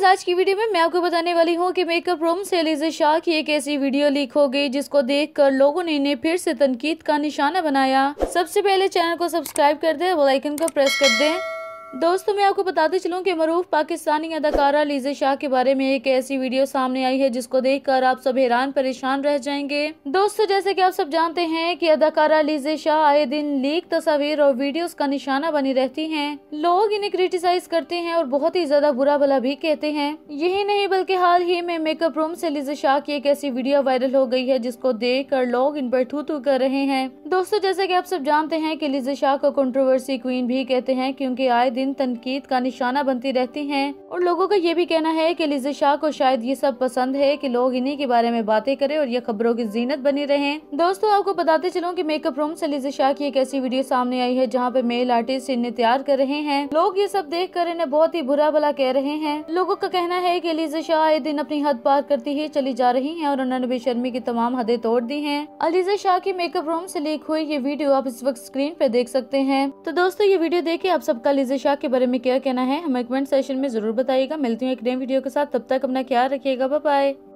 viewers आज की video में मैं आपको बताने वाली हूँ कि मेकअप रूम से अलीजा शाह की एक ऐसी वीडियो लीक हो गई जिसको देखकर लोगों ने इन्हें फिर से तनकीद का निशाना बनाया सबसे पहले चैनल को सब्सक्राइब कर दे बेल आइकन को प्रेस कर दें दोस्तों मैं आपको बताते चलूं कि मरूफ पाकिस्तानी अदाकारा लीजे शाह के बारे में एक ऐसी वीडियो सामने आई है जिसको देखकर आप सब हैरान परेशान रह जाएंगे दोस्तों जैसे कि आप सब जानते हैं कि अदाकारा लीजे शाह आए दिन लीक तस्वीर और वीडियोस का निशाना बनी रहती हैं लोग इन्हें क्रिटिसाइज करते हैं और बहुत ही ज्यादा बुरा भला भी कहते हैं यही नहीं बल्कि हाल ही में मेकअप रूम ऐसी लीजे शाह की एक ऐसी वीडियो वायरल हो गई है जिसको देख कर लोग इन पर थू कर रहे हैं दोस्तों जैसे कि आप सब जानते हैं कि लिजा शाह को कंट्रोवर्सी क्वीन भी कहते हैं क्योंकि आए दिन तनकीद का निशाना बनती रहती हैं और लोगों का ये भी कहना है कि लिजा शाह को शायद ये सब पसंद है कि लोग इन्हीं के बारे में बातें करें और ये खबरों की जीनत बनी रहे दोस्तों आपको बताते चलूँ की मेकअप रूम ऐसी लिजा शाह की एक ऐसी वीडियो सामने आई है जहाँ पे मेल आर्टिस्ट इन्हें तैयार कर रहे हैं लोग ये सब देख कर इन्हें बहुत ही बुरा भला कह रहे हैं लोगों का कहना है की लिजा शाह आए दिन अपनी हद पार करती ही चली जा रही है और उन्होंने बेशर्मी की तमाम हदें तोड़ दी है अलीजा शाह की मेकअप रूम ऐसी क्लिक हुई ये वीडियो आप इस वक्त स्क्रीन पे देख सकते हैं तो दोस्तों ये वीडियो देखे आप सबका लिजे शाह के बारे में क्या कहना है हमें कमेंट सेशन में जरूर बताइएगा मिलती हूँ एक नए वीडियो के साथ तब तक अपना ख्याल रखिएगा बाय